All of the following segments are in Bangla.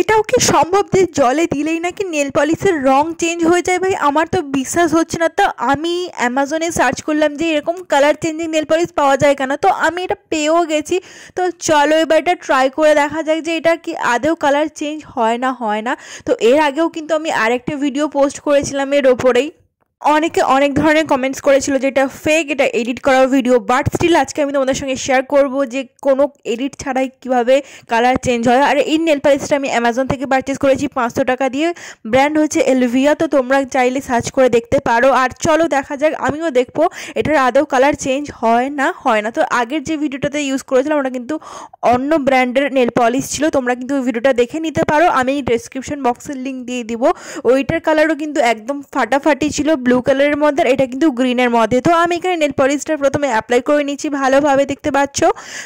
এটাও কি সম্ভব যে জলে দিলেই নাকি নেল পলিশের রং চেঞ্জ হয়ে যায় ভাই আমার তো বিশ্বাস হচ্ছে না তো আমি অ্যামাজনে সার্চ করলাম যে এরকম কালার চেঞ্জিং নেল পলিশ পাওয়া যায় কেন তো আমি এটা পেয়েও গেছি তো চলো এবার এটা ট্রাই করে দেখা যাক যে এটা কি আদেও কালার চেঞ্জ হয় না হয় না তো এর আগেও কিন্তু আমি আরেকটা ভিডিও পোস্ট করেছিলাম এর ওপরেই অনেকে অনেক ধরনের কমেন্টস করেছিল যে এটা ফেক এটা এডিট করা ভিডিও বাট স্টিল আজকে আমি তোমাদের সঙ্গে শেয়ার করব যে কোনো এডিট ছাড়াই কিভাবে কালার চেঞ্জ হয় আর এই নেল পালিশটা আমি অ্যামাজন থেকে পারচেস করেছি পাঁচশো টাকা দিয়ে ব্র্যান্ড হচ্ছে এলভিয়া তো তোমরা চাইলে সার্চ করে দেখতে পারো আর চলো দেখা যাক আমিও দেখবো এটার আদৌ কালার চেঞ্জ হয় না হয় না তো আগের যে ভিডিওটাতে ইউজ করেছিলাম ওটা কিন্তু অন্য ব্র্যান্ডের নেল পলিশ ছিল তোমরা কিন্তু ভিডিওটা দেখে নিতে পারো আমি ডিসক্রিপশন বক্সের লিঙ্ক দিয়ে দিব ওইটার কালারও কিন্তু একদম ফাটাফাটি ছিল ব্লু কালারের মধ্যে এটা কিন্তু গ্রিনের মধ্যে তো আমি এখানে নেল পলিশটা প্রথমে অ্যাপ্লাই করে নিচ্ছি ভালোভাবে দেখতে পাচ্ছ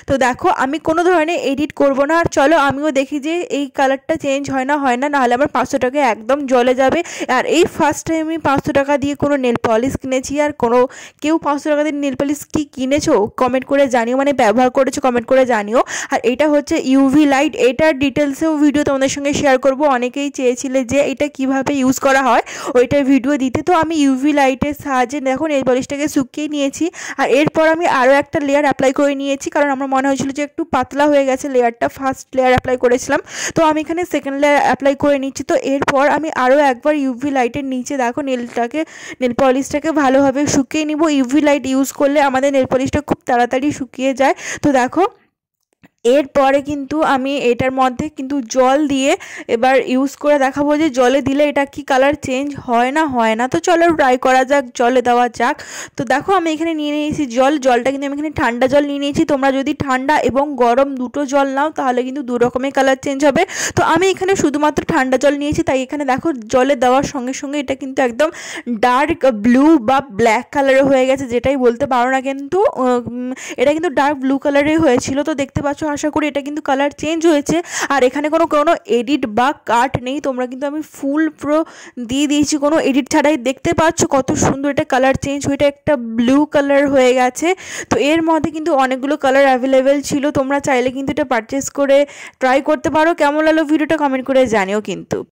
তো দেখো আমি কোনো ধরনের এডিট করব না আর চলো আমিও দেখি যে এই কালারটা চেঞ্জ হয় না হয় না নাহলে আমার পাঁচশো টাকা একদম জলে যাবে আর এই ফার্স্ট টাইম আমি পাঁচশো টাকা দিয়ে কোনো নেল পলিশ কিনেছি আর কোনো কেউ পাঁচশো টাকা দিয়ে নেল পলিশ কী কিনেছো কমেন্ট করে জানিও মানে ব্যবহার করেছো কমেন্ট করে জানিও আর এটা হচ্ছে ইউভি লাইট এটার ডিটেলসেও ভিডিও তোমাদের সঙ্গে শেয়ার করব অনেকেই চেয়েছিলে যে এটা কিভাবে ইউজ করা হয় ওইটার ভিডিও দিতে তো আমি ইউভি লাইটের সাহায্যে দেখুন এই পলিশটাকে শুকিয়ে নিয়েছি আর এরপর আমি আরও একটা লেয়ার অ্যাপ্লাই করে নিয়েছি কারণ আমার মনে হয়েছিল যে একটু পাতলা হয়ে গেছে লেয়ারটা ফার্স্ট লেয়ার অ্যাপ্লাই করেছিলাম তো আমি এখানে সেকেন্ড লেয়ার অ্যাপ্লাই করে নিচ্ছি তো এরপর আমি আরও একবার ইউভি লাইটের নিচে দেখো নেলটাকে নেল পলিশটাকে ভালোভাবে শুকিয়ে নিব ইউভি লাইট ইউজ করলে আমাদের নেল পলিশটা খুব তাড়াতাড়ি শুকিয়ে যায় তো দেখো এরপরে কিন্তু আমি এটার মধ্যে কিন্তু জল দিয়ে এবার ইউজ করে দেখাবো যে জলে দিলে এটা কি কালার চেঞ্জ হয় না হয় না তো চলো ট্রাই করা যাক জলে দেওয়া যাক তো দেখো আমি এখানে নিয়ে নিয়েছি জল জলটা কিন্তু আমি এখানে ঠান্ডা জল নিয়ে নিয়েছি তোমরা যদি ঠান্ডা এবং গরম দুটো জল নাও তাহলে কিন্তু দু রকমের কালার চেঞ্জ হবে তো আমি এখানে শুধুমাত্র ঠান্ডা জল নিয়েছি তাই এখানে দেখো জলে দেওয়ার সঙ্গে সঙ্গে এটা কিন্তু একদম ডার্ক ব্লু বা ব্ল্যাক কালারের হয়ে গেছে যেটাই বলতে পারো না কিন্তু এটা কিন্তু ডার্ক ব্লু কালারে হয়েছিল তো দেখতে পাচ্ছ আশা করি এটা কিন্তু কালার চেঞ্জ হয়েছে আর এখানে কোনো কোনো এডিট বা কাট নেই তোমরা কিন্তু আমি ফুল প্রো দিয়ে দিয়েছি কোনো এডিট ছাড়াই দেখতে পাচ্ছ কত সুন্দর এটা কালার চেঞ্জ হয়ে একটা ব্লু কালার হয়ে গেছে তো এর মধ্যে কিন্তু অনেকগুলো কালার অ্যাভেলেবেল ছিল তোমরা চাইলে কিন্তু এটা পারচেস করে ট্রাই করতে পারো কেমন লাগলো ভিডিওটা কমেন্ট করে জানিও কিন্তু